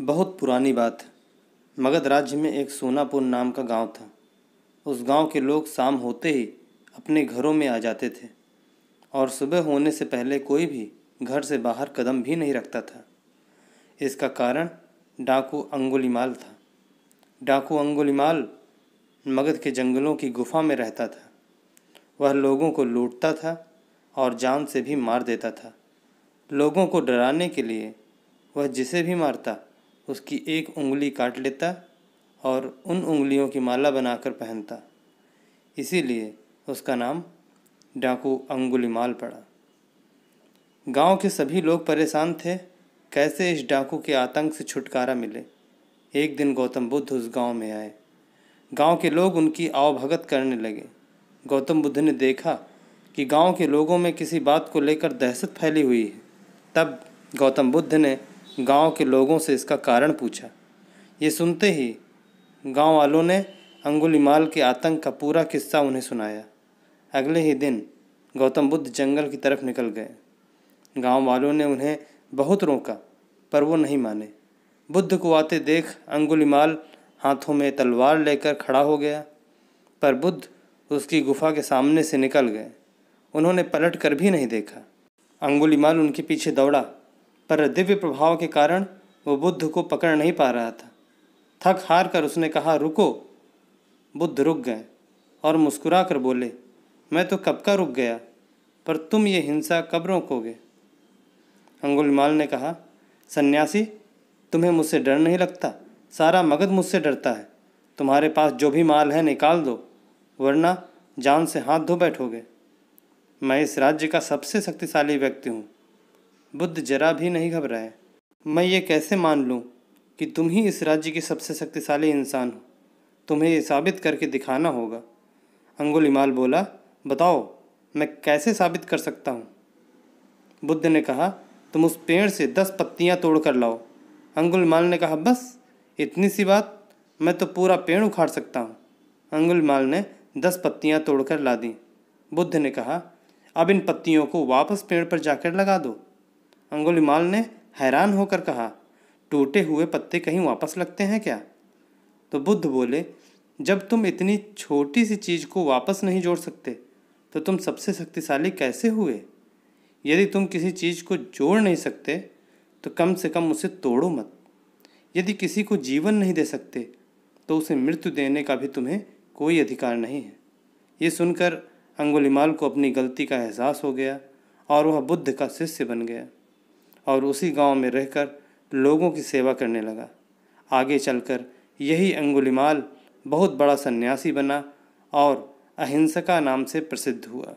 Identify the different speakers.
Speaker 1: बहुत पुरानी बात मगध राज्य में एक सोनापुर नाम का गांव था उस गांव के लोग शाम होते ही अपने घरों में आ जाते थे और सुबह होने से पहले कोई भी घर से बाहर कदम भी नहीं रखता था इसका कारण डाकू अंगुलीमाल था डाकू अंगुलीमाल मगध के जंगलों की गुफा में रहता था वह लोगों को लूटता था और जान से भी मार देता था लोगों को डराने के लिए वह जिसे भी मारता उसकी एक उंगली काट लेता और उन उंगलियों की माला बनाकर पहनता इसीलिए उसका नाम डाकू अंगुलीमाल पड़ा गांव के सभी लोग परेशान थे कैसे इस डाकू के आतंक से छुटकारा मिले एक दिन गौतम बुद्ध उस गांव में आए गांव के लोग उनकी आवभगत करने लगे गौतम बुद्ध ने देखा कि गांव के लोगों में किसी बात को लेकर दहशत फैली हुई है तब गौतम बुद्ध ने गांव के लोगों से इसका कारण पूछा ये सुनते ही गांव वालों ने अंगुलीमाल के आतंक का पूरा किस्सा उन्हें सुनाया अगले ही दिन गौतम बुद्ध जंगल की तरफ निकल गए गांव वालों ने उन्हें बहुत रोका पर वो नहीं माने बुद्ध को आते देख अंगुलीमाल हाथों में तलवार लेकर खड़ा हो गया पर बुद्ध उसकी गुफा के सामने से निकल गए उन्होंने पलट कर भी नहीं देखा अंगुलीमाल उनके पीछे दौड़ा पर दिव्य प्रभाव के कारण वो बुद्ध को पकड़ नहीं पा रहा था थक हार कर उसने कहा रुको बुद्ध रुक गए और मुस्कुरा कर बोले मैं तो कब का रुक गया पर तुम ये हिंसा कब रोकोगे अंगुलमाल ने कहा सन्यासी तुम्हें मुझसे डर नहीं लगता सारा मगध मुझसे डरता है तुम्हारे पास जो भी माल है निकाल दो वरना जान से हाथ धो बैठोगे मैं इस राज्य का सबसे शक्तिशाली व्यक्ति हूँ बुद्ध जरा भी नहीं घबराए मैं ये कैसे मान लूँ कि तुम ही इस राज्य के सबसे शक्तिशाली इंसान हो तुम्हें ये साबित करके दिखाना होगा अंगुलिमाल बोला बताओ मैं कैसे साबित कर सकता हूँ बुद्ध ने कहा तुम उस पेड़ से दस पत्तियाँ तोड़ कर लाओ माल ने कहा बस इतनी सी बात मैं तो पूरा पेड़ उखाड़ सकता हूँ माल ने दस पत्तियाँ तोड़कर ला दी बुद्ध ने कहा अब इन पत्तियों को वापस पेड़ पर जाकर लगा दो अंगुलिमाल ने हैरान होकर कहा टूटे हुए पत्ते कहीं वापस लगते हैं क्या तो बुद्ध बोले जब तुम इतनी छोटी सी चीज़ को वापस नहीं जोड़ सकते तो तुम सबसे शक्तिशाली कैसे हुए यदि तुम किसी चीज़ को जोड़ नहीं सकते तो कम से कम उसे तोड़ो मत यदि किसी को जीवन नहीं दे सकते तो उसे मृत्यु देने का भी तुम्हें कोई अधिकार नहीं है ये सुनकर अंगुलिमाल को अपनी गलती का एहसास हो गया और वह बुद्ध का शिष्य बन गया और उसी गांव में रहकर लोगों की सेवा करने लगा आगे चलकर यही अंगुलिमाल बहुत बड़ा सन्यासी बना और अहिंसका नाम से प्रसिद्ध हुआ